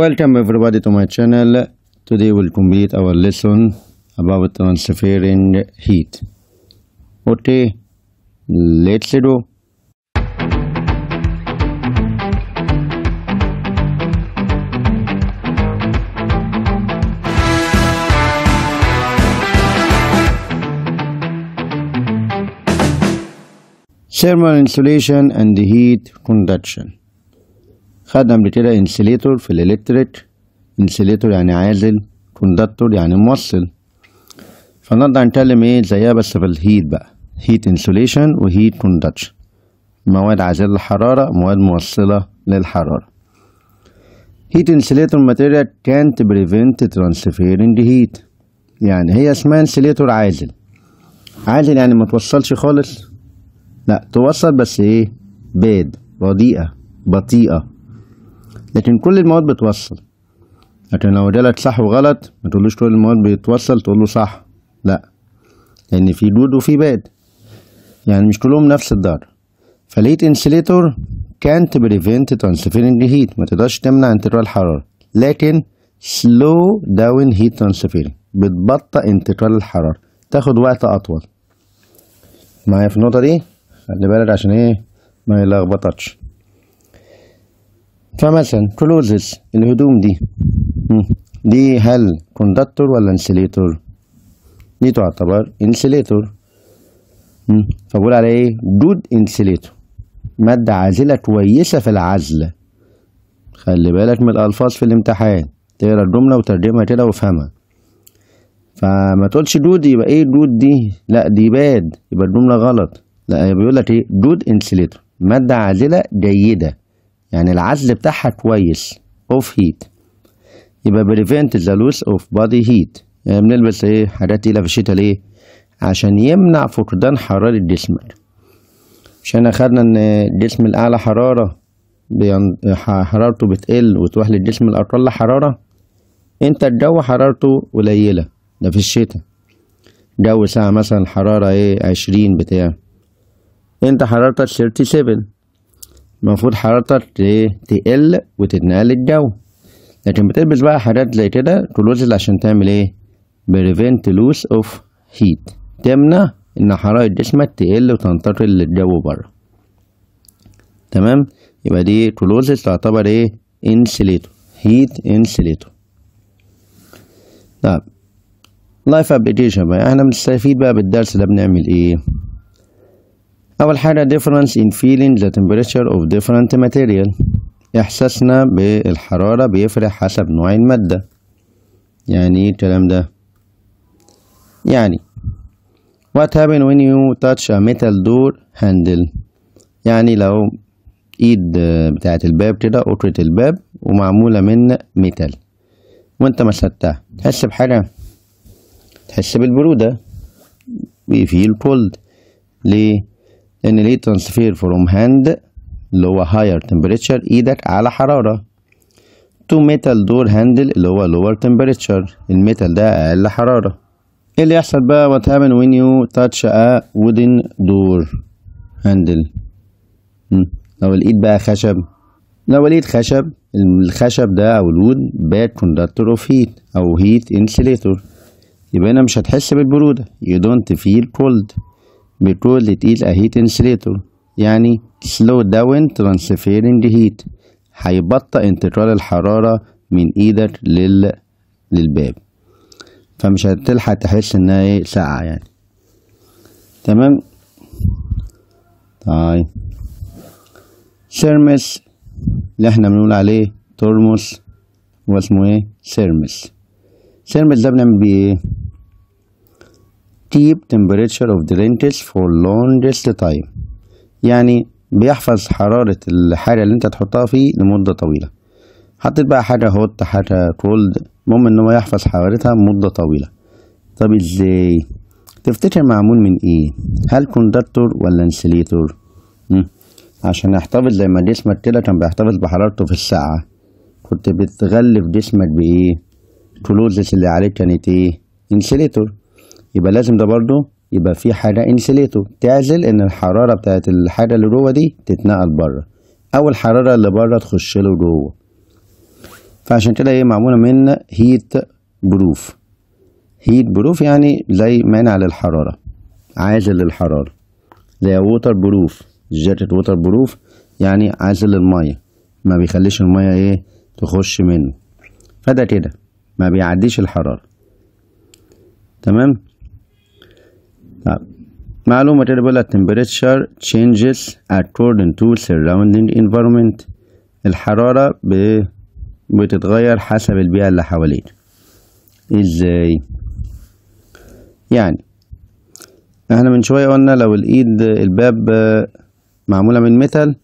Welcome everybody to my channel. Today we'll complete our lesson about transferring heat. Okay, let's go. Thermal insulation and heat conduction. خدنا قبل كده انسليتور في الالكتريك انسليتور يعني عازل كوندكتور يعني موصل فنرجع نتكلم ايه زيها بس في الهيت بقى هيت انسوليشن وهيت كوندكشن مواد عازله للحراره مواد موصله للحراره هيت انسليتور ماتيريال كانت بريفنت ترانسفيرنج هيت يعني هي اسمها انسليتور عازل عازل يعني ما توصلش خالص لا توصل بس ايه باد رديئه بطيئه لكن كل المواد بتوصل لكن لو جالك صح وغلط ما تقولوش كل المواد بتوصل تقول له صح لا لان في جود وفي باد يعني مش كلهم نفس الدرجه فليت انسليتور كانت بريفنت ترانسفيرنج هيت ما تقدرش تمنع انتقال الحراره لكن سلو داون هيت ترانسفيرنج بتبطئ انتقال الحراره تاخد وقت اطول معايا في النقطه دي خلي بالك عشان ايه ما يلخبطكش فمثلا كلوزز الهدوم دي دي هل كوندكتور ولا انسليتور دي تعتبر انسليتور فبقول على ايه جود انسليتور مادة عازلة كويسة في العزل خلي بالك من الألفاظ في الامتحان تقرا الجملة وترجمها كده وافهمها فما تقولش دود يبقى ايه دود دي لا دي باد يبقى الجملة غلط لا بيقول لك ايه دود انسليتور مادة عازلة جيدة يعني العزل بتاعها كويس اوف هيت يبقى بريفنت ذا لوس اوف بادي هيت يعني بنلبس ايه حاجات تقيله في الشتا ليه عشان يمنع فقدان حراره جسمك مش احنا خدنا ان الجسم الاعلى حراره حرارته بتقل وتروح للجسم الاقل حراره انت الجو حرارته قليله ده في الشتا جو ساعة مثلا حرارة ايه عشرين بتاع انت حرارتك سيرتي سيفن المفروض حرارتك تقل وتتنقل للجو لكن بتلبس بقى حاجات زي كده كلوزز عشان تعمل ايه بريفنت لوس اوف هيت تمنع ان حرارة جسمك تقل وتنتقل للجو بره تمام يبقى دي كلوزز تعتبر ايه انسليتور هيت انسليتور طب لايف ابلكيشن بقى احنا بنستفيد بقى بالدرس ده بنعمل ايه أول حاجة difference in feeling the temperature of different material إحساسنا بالحرارة بيفرق حسب نوع المادة يعني إيه الكلام ده يعني what happen when you touch a metal door handle يعني لو ايد بتاعة الباب كده قطرة الباب ومعمولة من ميتال وانت مسكتها تحس بحاجة تحس بالبرودة we feel cold ليه ان ليه ترانسفير فروم هاند اللي هو هاير تمبريتشر ايدك على حراره تو ميتال دور هاندل اللي هو لوور تمبريتشر الميتال ده اقل حراره ايه اللي يحصل بقى وات هابن وين يو تاتش ا وودن دور هاندل لو الايد بقى خشب لو الايد خشب الخشب ده او الود باد كوندكتور اوف هيت او هيت انسليتور يبقى هنا مش هتحس بالبروده يو دونت فيل كولد because it is a heat insulator يعني slow down transferring heat هيبطئ انتقال الحرارة من ايدك لل... للباب فمش هتلحق تحس انها ايه ساقعة يعني تمام طيب سيرمس اللي احنا بنقول عليه ترمس واسمه ايه سيرمس سيرمس ده بنعمل بيه ايه keep temperature of the lentils for longest time يعني بيحفظ حرارة الحاجة اللي انت هتحطها فيه لمدة طويلة حطيت بقى حاجة هوت حاجة كولد المهم ان هو يحفظ حرارتها مدة طويلة طب ازاي تفتكر معمول من ايه هل كوندكتور ولا انسليتور عشان يحتفظ زي ما جسمك كده كان بيحتفظ بحرارته في الساعة كنت بتغلف جسمك بايه كلوزس اللي عليه كانت ايه انسليتور يبقى لازم ده برضو يبقى في حاجة انسليتو تعزل ان الحرارة بتاعت الحاجة اللي جوه دي تتنقل بره او الحرارة اللي بره تخش له جوه فعشان كده هي معمولة من هيت بروف هيت بروف يعني زي مانع للحرارة عازل للحرارة زي ووتر بروف جاكيت ووتر بروف يعني عازل للمية ما بيخليش المية ايه تخش منه فده كده ما بيعديش الحرارة تمام معلومة تربلا temperature changes according to surrounding environment الحرارة بتتغير حسب البيئة اللي حواليك ازاي يعني احنا من شوية قلنا لو الايد الباب معمولة من ميتال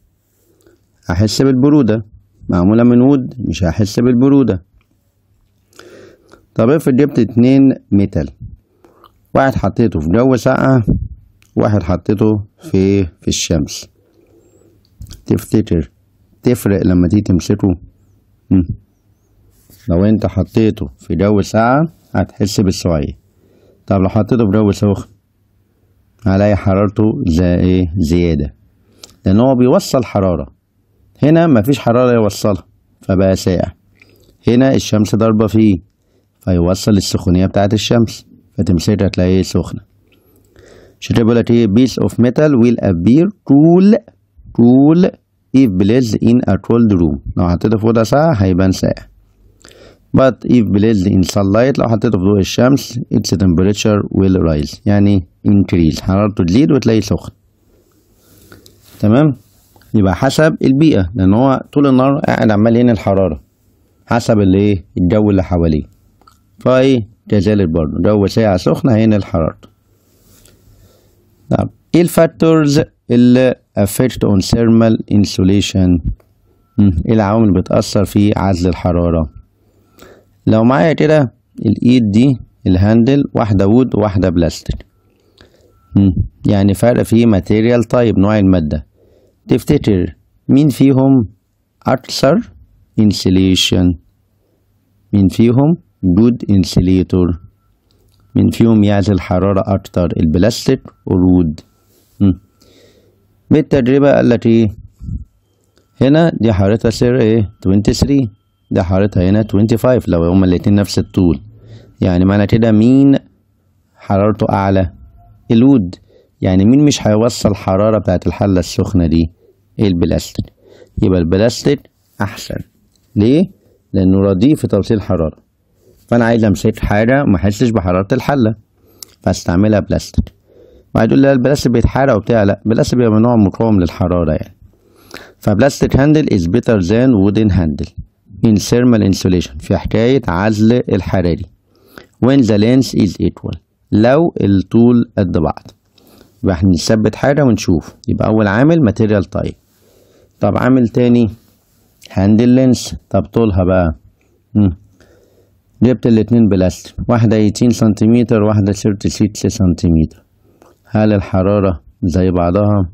هحس بالبرودة معمولة من وود مش هحس بالبرودة طب افرض جبت اتنين ميتال واحد حطيته في جو ساقعة واحد حطيته في في الشمس تفتكر تفرق لما تيجي تمسكه لو انت حطيته في جو ساقع هتحس بالسوعية طب لو حطيته في جو سخن هلاقي حرارته زي ايه زياده لان هو بيوصل حراره هنا مفيش حراره يوصلها فبقى ساقع هنا الشمس ضاربه فيه فيوصل السخونيه بتاعه الشمس فتمسكها تلاقيه سخنه Suitability piece of metal will appear cool cool if placed in a cold room لو حطيته في أوضة ساقعة هيبان ساقع but if placed in sunlight لو حطيته في ضوء الشمس its temperature will rise يعني increase حرارته تزيد وتلاقيه سخن تمام يبقى حسب البيئة لأن هو طول النهار قاعد عمال هنا الحرارة حسب اللي الجو اللي حواليه فايه كذلك برضه جو ساعة سخنة هنا الحرارة نعم ايه الفاكتورز اللي افكت اون ثيرمال انسوليشن ايه العوامل اللي بتاثر في عزل الحراره لو معايا كده الايد دي الهاندل واحده وود وواحده بلاستيك يعني فرق في ماتيريال طيب نوع الماده تفتكر مين فيهم اكثر انسليشن مين فيهم جود انسليتور من فيهم يعزل الحرارة أكثر البلاستيك والرود بالتجربة التي هنا دي حارتها سر ايه 23 دي حارتها هنا 25 لو هما الاتنين نفس الطول يعني معنى كده مين حرارته أعلى الود يعني مين مش هيوصل حرارة بتاعت الحلة السخنة دي البلاستيك يبقى البلاستيك أحسن ليه؟ لأنه رديء في توصيل الحرارة فانا عايز امسك حاجه ما احسش بحراره الحله فاستعملها بلاستيك يقول لا البلاستيك بيتحرق وبتاع لا البلاستيك بيبقى نوع مقاوم للحراره يعني فبلاستيك هاندل از بيتر ذان وودن هاندل ان ثيرمال انسوليشن في حكاية عزل الحراري when the length از ايكوال لو الطول قد بعض يبقى احنا نثبت حاجة ونشوف يبقى أول عامل ماتيريال تايب طب عامل تاني هاندل لينس طب طولها بقى مم. جبت الاتنين بلاست واحدة ايتين سنتيمتر واحدة 36 سنتيمتر هل الحرارة زي بعضها؟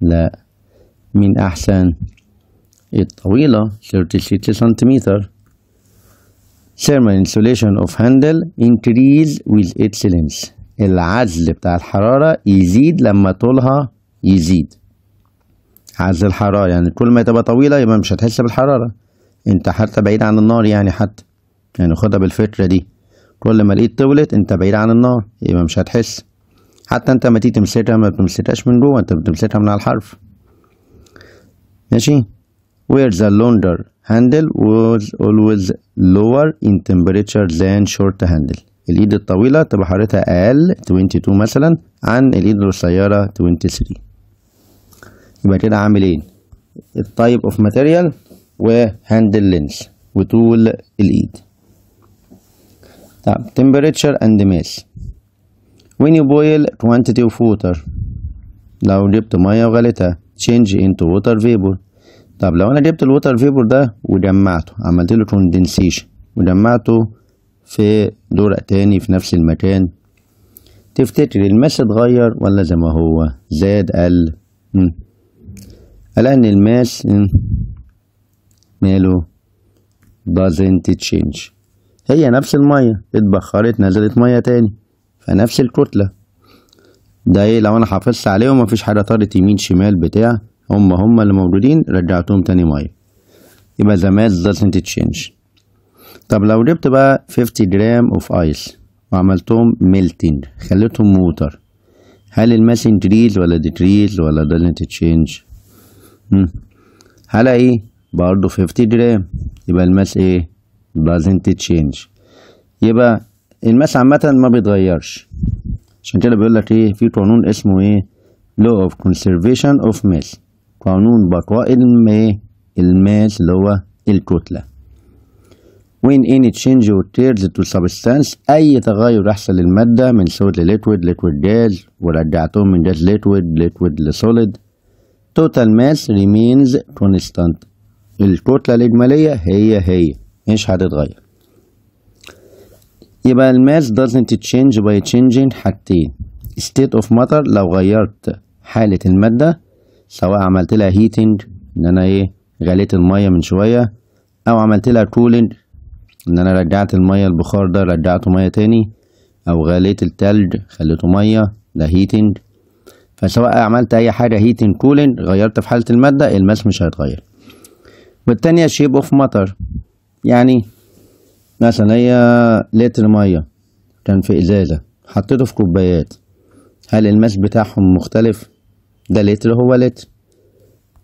لا من أحسن الطويلة 36 سنتيمتر thermal insulation of handle increase with its length العزل بتاع الحرارة يزيد لما طولها يزيد عزل الحرارة يعني كل ما تبقى طويلة يبقى مش هتحس بالحرارة انت حتى بعيد عن النار يعني حتى يعني خدها بالفكرة دي كل ما الايد طولت انت بعيد عن النار يبقى مش هتحس حتى انت ما تيجي تمسكها ما بتمسكهاش من جوه انت بتمسكها من على الحرف ماشي where the longer handle was always lower in temperature than short handle الايد الطويله تبقى حرارتها اقل 22 مثلا عن الايد القصيره 23 يبقى كده عاملين التايب اوف ماتيريال وهاندل لينث وطول الايد طب temperature and mass when you boil quantity of water لو جبت ميه وغليتها change into water vapor طب لو انا جبت الوتر فيبر ده وجمعته عملت له كوندنسيشن وجمعته في دورق تاني في نفس المكان تفتكر الماس اتغير ولا زي ما هو زاد قل الان الماس ماله doesn't change هي نفس المية اتبخرت نزلت مية تاني فنفس الكتلة ده ايه لو انا حافظت عليهم مفيش حاجة طارت يمين شمال بتاع هما هما اللي موجودين رجعتهم تاني مية يبقى the mass doesn't change طب لو جبت بقى 50 جرام اوف ايس وعملتهم ميلتنج خليتهم موتر هل الماس انكريز ولا ديكريز ولا doesn't change هلاقي برضه 50 جرام يبقى الماس ايه doesn't change يبقى الماس عامة ما بيتغيرش عشان كده بيقول لك ايه في قانون اسمه ايه law of conservation of mass قانون بقاء الماء الماس اللي هو الكتلة when any change occurs to substance أي تغير يحصل للمادة من solid لليكويد liquid gas ورجعتهم من gas liquid liquid لsolid total mass remains constant الكتلة الإجمالية هي هي مش هتتغير يبقى الماس doesn't change by changing حاجتين state of matter لو غيرت حالة المادة سواء عملت لها heating ان انا ايه غليت المية من شوية او عملت لها cooling ان انا رجعت المية البخار ده رجعته مية تاني او غليت التلج خليته مية ده heating فسواء عملت اي حاجة heating cooling غيرت في حالة المادة الماس مش هيتغير والتانية shape of matter يعني مثلا هي لتر ميه كان في ازازه حطيته في كوبايات هل الماس بتاعهم مختلف ده لتر هو لتر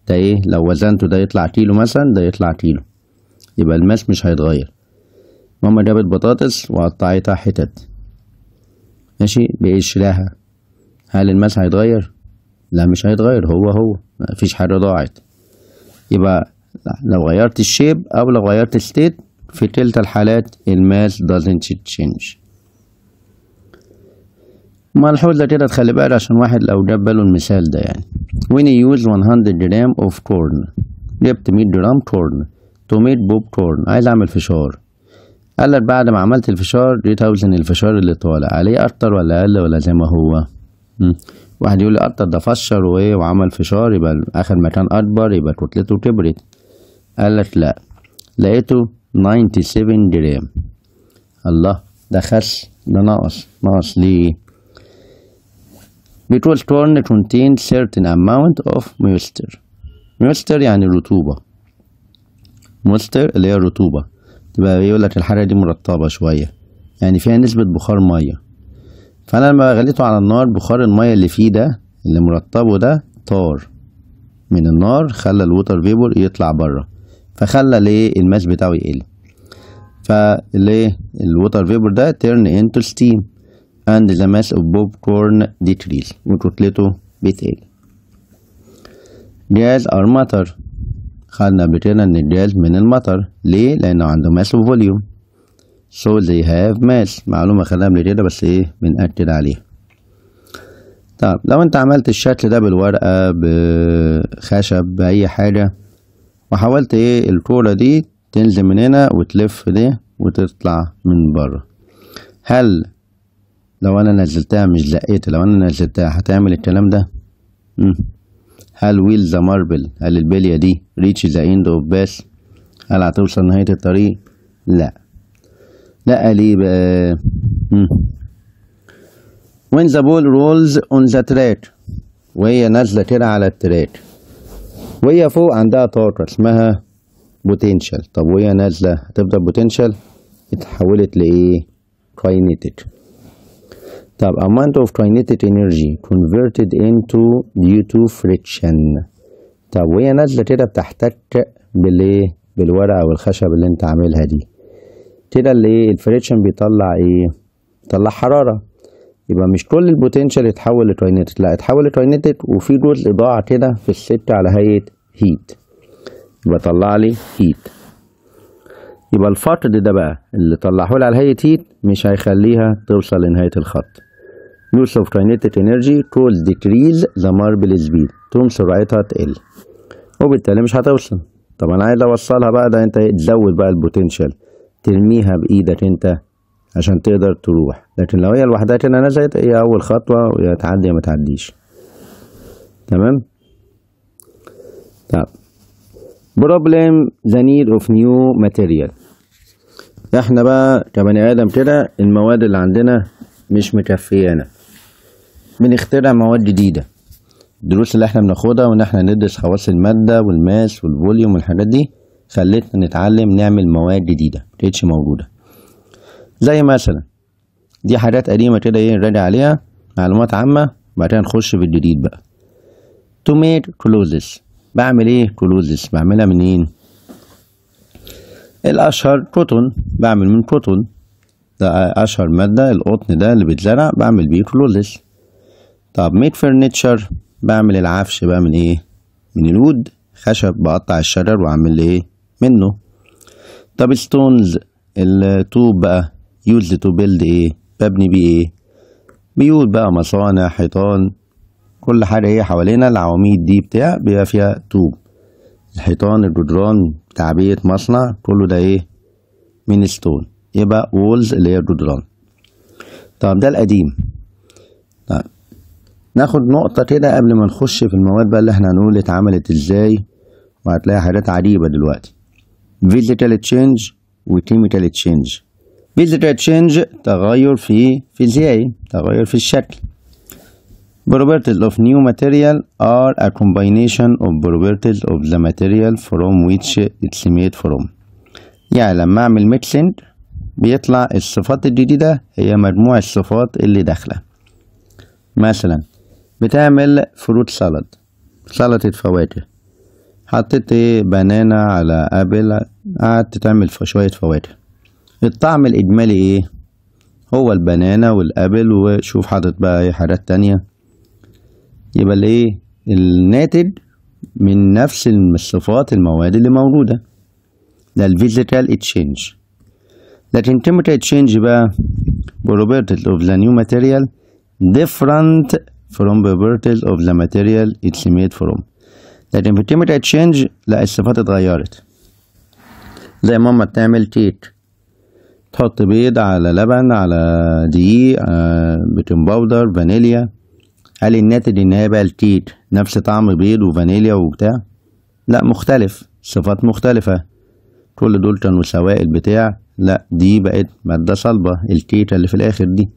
ده ايه لو وزنته ده يطلع كيلو مثلا ده يطلع كيلو يبقى الماس مش هيتغير ماما جابت بطاطس وقطعتها حتت ماشي بقيش لها هل الماس هيتغير لا مش هيتغير هو هو مفيش حاجه ضاعت يبقى نعم. لو غيرت الشيب او لو غيرت الستيت في تلت الحالات الماس doesn't change ملحوظة كده تخلي بالك عشان واحد لو جاب باله المثال ده يعني when you use 100 جرام of corn جبت 100 جرام كورن تو make بوب كورن عايز اعمل فشار قال لك بعد ما عملت الفشار جيت اوزن الفشار اللي طالع عليه اكتر ولا اقل ولا زي ما هو واحد يقول لي اكتر ده فشر وايه وعمل فشار يبقى اخر مكان اكبر يبقى كتلته كبرت قال لك لا لقيته 97 جرام الله ده خس ده ناقص ناقص ليه It was كونتين to contain certain amount of moisture moisture يعني رطوبة moisture اللي هي الرطوبة تبقى بيقول لك الحاجة دي مرطبة شوية يعني فيها نسبة بخار مية فأنا لما غليته على النار بخار المية اللي فيه ده اللي مرطبه ده طار من النار خلى الوتر فيبور يطلع بره فخلى ليه الماس بتاعه يقل فليه الوتر فيبر ده تيرن انتو ستيم اند ذا ماس اوف بوب كورن ديكريز وكتلته بتقل جاز ار مطر خدنا بكده ان الجاز من المطر ليه لانه عنده ماس وفوليوم so they have mass معلومة خدناها قبل كده بس ايه بنأكد عليها طب لو انت عملت الشكل ده بالورقة بخشب بأي حاجة وحاولت ايه الطولة دي تنزل من هنا وتلف دي وتطلع من بره هل لو انا نزلتها مش زقيت لو انا نزلتها هتعمل الكلام ده مم. هل ويل ذا ماربل هل البليه دي ريتش ذا اند اوف باس هل هتوصل نهايه الطريق لا لا ليه آه، بقى مم. when the ball rolls on the track وهي نازله كده على التراك وهي فوق عندها طاقة اسمها بوتنشال طب وهي نازلة هتفضل بوتنشال اتحولت لإيه؟ كاينيتيك طب amount of kinetic energy converted into due to friction طب وهي نازلة كده بتحتك بالايه؟ بالورقة أو الخشب اللي أنت عاملها دي كده اللي إيه؟ الفريكشن بيطلع إيه؟ بيطلع حرارة يبقى مش كل البوتنشال اتحول لتراينيتد لا اتحول لتراينيتد وفي جزء ضاع كده في الست على هيئه هيت يبقى طلع لي هيت يبقى الفقد ده بقى اللي طلعه لي على هيئه هيت مش هيخليها توصل لنهايه الخط use of kinetic energy could decrease the marble speed تقوم سرعتها تقل وبالتالي مش هتوصل طب انا عايز اوصلها بقى ده انت إيه؟ تزود بقى البوتنشال ترميها بايدك انت عشان تقدر تروح لكن لو هي لوحدها كده نزلت هي أول خطوة يا تعدي يا ما تعديش تمام طب بروبلم ذا نيد اوف نيو ماتيريال احنا بقى كبني ادم كده المواد اللي عندنا مش مكفيانا بنخترع مواد جديده الدروس اللي احنا بناخدها وان احنا ندرس خواص الماده والماس والفوليوم والحاجات دي خلتنا نتعلم نعمل مواد جديده مكانتش موجوده زي مثلا دي حاجات قديمة كده ايه نراجع عليها معلومات عامة وبعدين نخش في الجديد بقى to make closes بعمل ايه كلوزز بعملها منين الأشهر كوتون بعمل من كوتون ده أشهر مادة القطن ده اللي بيتزرع بعمل بيه كلوزز طب ميد فرنتشر بعمل العفش بقى من ايه من الود خشب بقطع الشجر واعمل ايه منه طب ستونز الطوب بقى يوز تو بيلد ايه ببني بيه ايه بيوت بقى مصانع حيطان كل حاجة هي حوالينا العواميد دي بتاع بيبقى فيها طوب الحيطان الجدران تعبية مصنع كله ده ايه من ستون يبقى وولز اللي هي الجدران طب ده القديم طب ناخد نقطة كده قبل ما نخش في المواد بقى اللي احنا هنقول اتعملت ازاي وهتلاقي حاجات عجيبة دلوقتي physical change وكيميكال change بيلدر تشينج تغير في فيزيائي تغير في الشكل properties of new material are a combination of properties of the material from which it's made from يعني لما اعمل ميكسينج بيطلع الصفات الجديدة هي مجموع الصفات اللي داخلة مثلا بتعمل فروت سالاد سلطة فواكه حطيت بنانا على ابل قعدت تعمل شوية فواكه الطعم الإجمالي إيه؟ هو البنانا والأبل وشوف حاطط بقى أي حاجات تانية يبقى الإيه الناتج من نفس الصفات المواد اللي موجودة ده الفيزيكال اتشينج لكن كلمة اتشينج بقى بروبرتيز اوف ذا نيو ماتيريال ديفرنت فروم بروبرتيز اوف ذا ماتيريال اتس ميد فروم لكن في كلمة اتشينج لا الصفات اتغيرت زي ماما بتعمل كيك تحط بيض على لبن على دقيق آه، بيكنج باودر فانيليا هل الناتج ان هي بقى الكيك نفس طعم بيض وفانيليا وبتاع لا مختلف صفات مختلفة كل دول كانوا سوائل بتاع لا دي بقت مادة صلبة التيت اللي في الآخر دي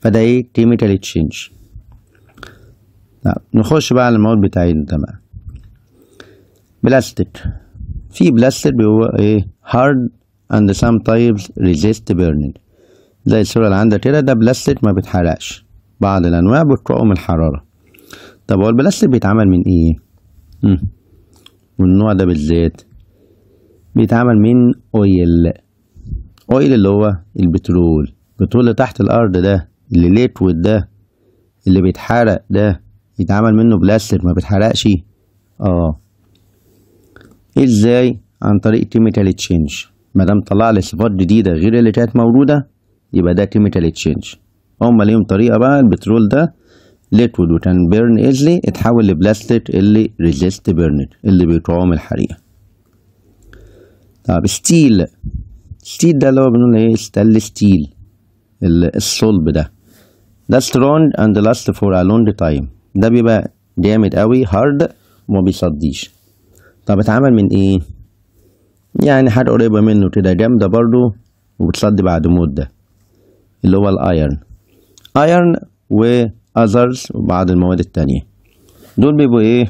فده ايه كيميكال تشينج نخش بقى على المواد بتاعتنا إيه تمام بلاستيك في بلاستيك بيبقى ايه هارد and sometimes resist burning زي الصورة اللي عندك كده ده بلاستيك ما بيتحرقش بعض الأنواع بتقاوم الحرارة طب هو البلاستيك بيتعمل من إيه؟ والنوع ده بالذات بيتعمل من أويل أويل اللي هو البترول البترول اللي تحت الأرض ده اللي ليكويد ده اللي بيتحرق ده يتعمل منه بلاستيك ما بيتحرقش اه ازاي عن طريق كيميكال تشينج ما دام طلع لي صفات جديده غير اللي كانت موجوده يبقى ده كيميكال تشينج هما ليهم طريقه بقى البترول ده ليكويد وكان بيرن ايزلي اتحول لبلاستيك اللي ريزيست بيرنت اللي بيقاوم الحريقه طب ستيل ستيل ده اللي هو بنقول ايه ستانلي ستيل الصلب ده ده سترونج اند لاست فور ا لونج تايم ده بيبقى جامد قوي هارد وما بيصديش طب اتعمل من ايه يعني حاجة قريبة منه كده جامدة برضو وبتصدي بعد مدة اللي هو الايرن ايرن واذرز وبعض المواد التانية دول بيبقوا ايه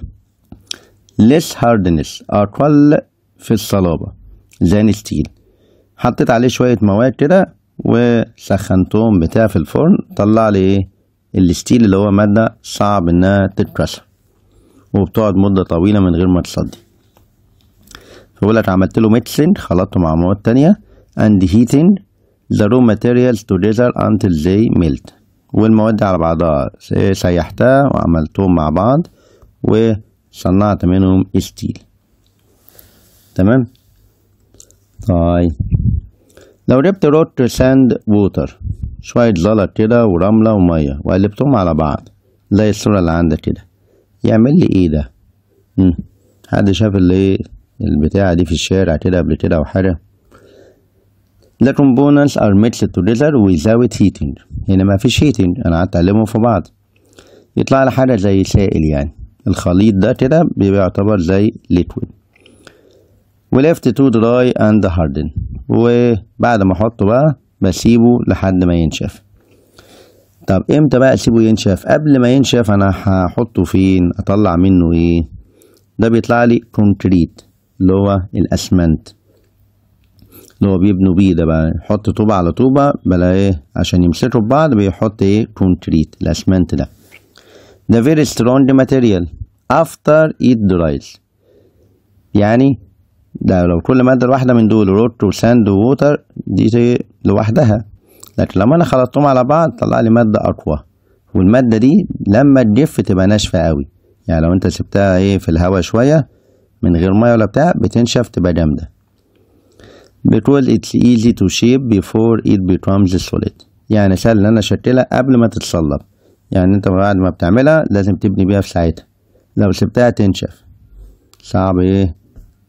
less hardness اقل في الصلابة زي ستيل حطيت عليه شوية مواد كده وسخنتهم بتاع في الفرن طلع لي ايه الستيل اللي هو مادة صعب انها تتكسر وبتقعد مدة طويلة من غير ما تصدي لك عملت له ميكسين خلطته مع مواد تانية and heating the raw materials together until they melt والمواد دي على بعضها سيحتها وعملتهم مع بعض وصنعت منهم ستيل تمام طيب لو جبت روت ساند ووتر شوية زلط كده ورملة ومية وقلبتهم على بعض زي الصورة اللي عندك كده يعمل لي ايه ده؟ حد شاف اللي ايه؟ البتاعة دي في الشارع كده قبل كده أو حاجة The components are mixed together without heating هنا يعني ما فيش heating أنا قعدت أعلمهم في بعض يطلع لي حاجة زي سائل يعني الخليط ده كده بيبقى يعتبر زي ليكويد ولفت تو دراي اند هاردن وبعد ما احطه بقى بسيبه لحد ما ينشف طب امتى بقى اسيبه ينشف قبل ما ينشف انا هحطه فين اطلع منه ايه ده بيطلع لي كونكريت اللي هو الاسمنت اللي هو بيبنوا بيه ده بقى يحط طوبة على طوبة بلا ايه عشان يمسكوا ببعض بيحط ايه كونكريت الاسمنت ده ده very strong material after it dries يعني ده لو كل مادة واحدة من دول روت وساند ووتر دي لوحدها لكن لما انا خلطتهم على بعض طلع لي مادة اقوى والمادة دي لما تجف تبقى ناشفة قوي يعني لو انت سبتها ايه في الهواء شوية من غير ميه ولا بتاع بتنشف تبقى جامدة because it's easy to shape before it becomes solid يعني سهل ان انا اشكلها قبل ما تتصلب يعني انت بعد ما بتعملها لازم تبني بيها في ساعتها لو سبتها تنشف صعب ايه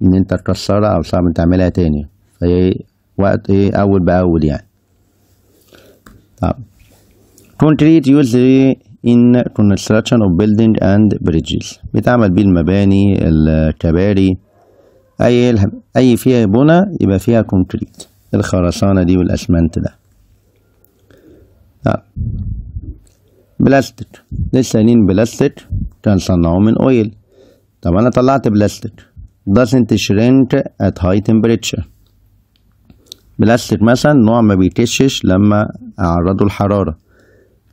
ان انت تكسرها او صعب ان تعملها تاني في إيه؟ وقت ايه اول باول يعني طب concrete use in construction of building and bridges بتعمل بيه المباني الكباري أي أي فيها بنا يبقى فيها كونكريت الخرسانة دي والأسمنت ده آه. بلاستيك لسه قايلين بلاستيك كان صنعوه من أويل طب أنا طلعت بلاستيك doesn't shrink at high temperature بلاستيك مثلا نوع ما بيتشش لما أعرضه الحرارة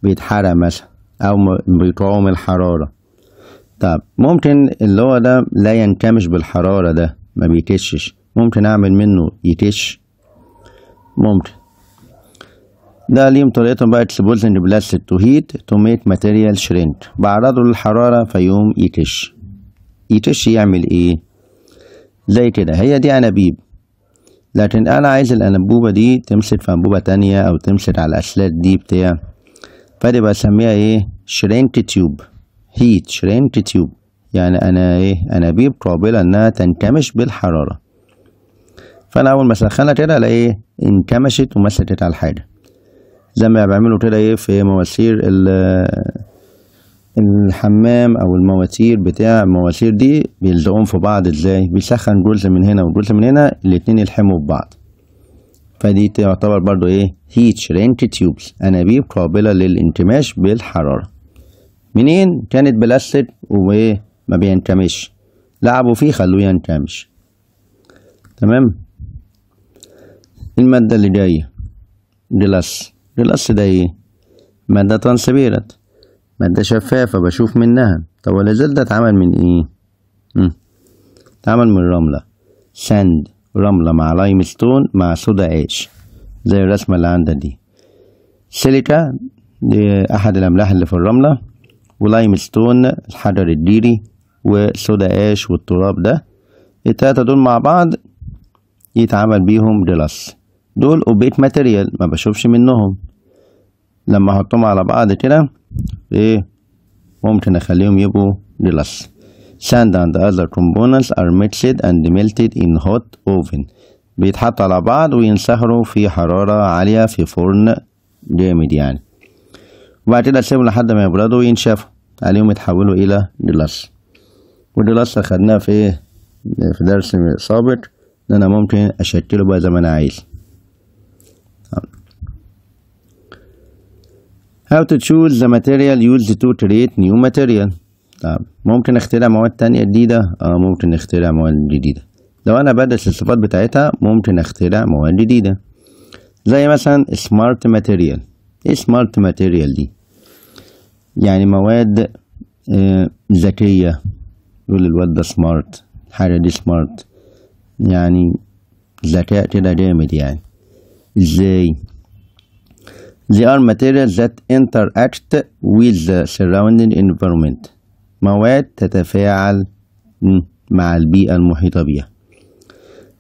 بيتحرق مثلا أو بيقاوم الحرارة طب ممكن اللي هو ده لا ينكمش بالحرارة ده ما بيكشش ممكن أعمل منه يكش ممكن ده ليهم طريقتهم بقى اكسبوزنج بلاستيك تو هيت تو ميك ماتيريال شرينك بعرضه للحرارة فيوم يكش يكش يعمل ايه زي كده هي دي انابيب لكن انا عايز الانبوبة دي تمسك في انبوبة تانية او تمسك على الاسلاك دي بتاع فدي بسميها ايه شرينك تيوب هيت شرينك تيوب يعني انا ايه انابيب قابله انها تنكمش بالحراره فانا اول ما اسخنها كده الاقي ايه انكمشت ومسكت على الحاجه زي ما بعمله كده ايه في مواسير ال الحمام او المواسير بتاع المواسير دي بيلزقوهم في بعض ازاي بيسخن جزء من هنا وجزء من هنا الاتنين يلحموا ببعض فدي تعتبر برضو ايه هيتش رينت تيوبس انابيب قابله للانتماش بالحراره منين كانت بلاستيك وما بينتمش لعبوا فيه خلوه ينتمش تمام الماده اللي جايه جلاس جلاس ده ايه ماده ترانسبيرت ماده شفافه بشوف منها طب ولا ده اتعمل من ايه اتعمل من رمله ساند رملة مع لايم ستون مع سودا ايش زي الرسمة اللي عندك دي سيليكا دي أحد الأملاح اللي في الرملة ولايم ستون الحجر الديري وسودا ايش والتراب ده التلاتة دول مع بعض يتعمل بيهم جلاس دول اوبيت ماتيريال ما بشوفش منهم لما احطهم على بعض كده ايه ممكن اخليهم يبقوا جلاس Sand and other components are mixed and melted in hot oven بيتحط على بعض وينسهروا في حرارة عالية في فرن جامد يعني وبعد كده سيبوا لحد ما يبردوا وينشفوا عليهم يتحولوا إلى جلاس والجلاس خدناه في إيه في درس سابق إن أنا ممكن أشكله بقى زي ما أنا عايز How to choose the material used to create new material طيب. ممكن اخترع مواد تانية جديدة اه ممكن اخترع مواد جديدة لو انا بدرس الصفات بتاعتها ممكن اخترع مواد جديدة زي مثلا سمارت ماتيريال ايه سمارت ماتيريال دي يعني مواد آه، ذكية آه يقول الواد ده سمارت الحاجة دي سمارت يعني ذكاء كده جامد يعني ازاي They are materials that interact with the surrounding environment مواد تتفاعل مع البيئة المحيطة بيها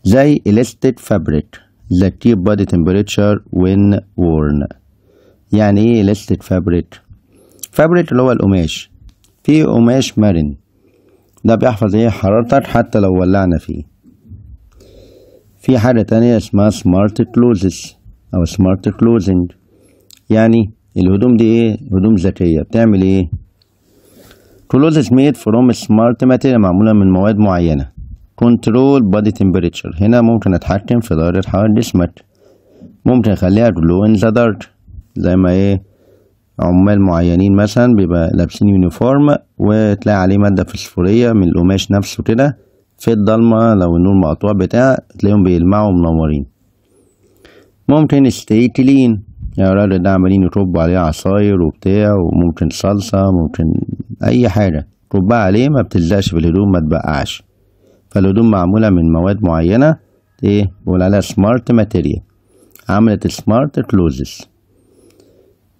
زي elastic fabric that keep body temperature when worn يعني ايه elastic fabric fabric اللي هو القماش في قماش مرن ده بيحفظ ايه حرارتك حتى لو ولعنا فيه في حاجة تانية اسمها smart clothes او smart clothing يعني الهدوم دي ايه هدوم ذكية بتعمل ايه كلوز از ميد فروم سمارت ماتيريال معمولة من مواد معينة كنترول بادي تمبريتشر هنا ممكن اتحكم في درجة حرارة جسمك ممكن اخليها جلو ان ذا دارك زي ما ايه عمال معينين مثلا بيبقى لابسين يونيفورم وتلاقي عليه مادة فسفورية من القماش نفسه كده في الضلمة لو النور مقطوع بتاع تلاقيهم بيلمعوا منورين ممكن stay clean يا ولاد ده عمالين يطبوا عليه عصاير وبتاع وممكن صلصة ممكن أي حاجة طبها عليه ما بتلزقش في الهدوم ما تبقعش فالهدوم معمولة من مواد معينة ايه بقول عليها سمارت ماتيريال عملت سمارت كلوزز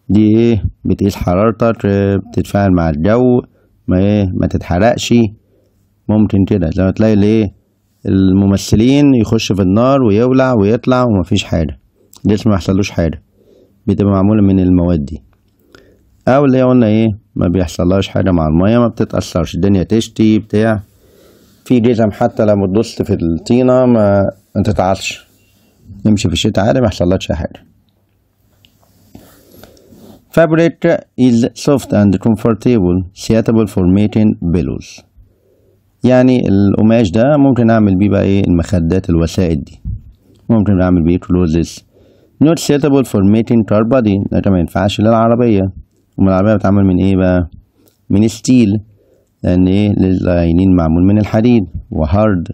دي ايه بتقيس حرارتك بتتفاعل مع الجو ما ايه ما تتحرقش ممكن كده زي ما تلاقي الايه الممثلين يخش في النار ويولع ويطلع ومفيش حاجة جسمه ما يحصلوش حاجة بتبقى معمولة من المواد دي او اللي قلنا ايه ما بيحصلهاش حاجة مع المية ما بتتأثرش الدنيا تشتي بتاع في جزم حتى لما تدوس في الطينة ما تتعرش نمشي في الشتاء عادي ما يحصلهاش حاجة Fabric is soft and comfortable suitable for making pillows يعني القماش ده ممكن اعمل بيه بقى ايه المخدات الوسائد دي ممكن اعمل بيه كلوزز not suitable for mating car body ده ما ينفعش للعربية أمال العربية بتعمل من إيه بقى؟ من ستيل لأن إيه للعينين معمول من الحديد وهارد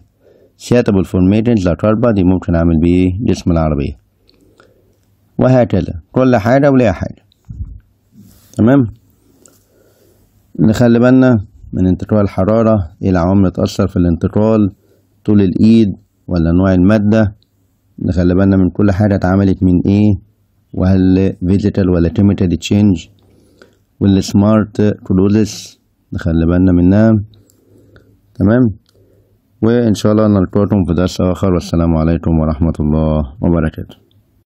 suitable for mating the body ممكن أعمل بيه جسم العربية وهكذا كل حاجة وليها حاجة تمام نخلي بالنا من انتقال الحرارة إلى عوامل تأثر في الانتقال طول الإيد ولا نوع المادة نخلي بالنا من كل حاجة اتعملت من ايه وهل فيجيتال ولا تيميتال تشينج والسمارت كلوزس نخلي بالنا منها تمام وإن شاء الله نلقاكم في درس آخر والسلام عليكم ورحمة الله وبركاته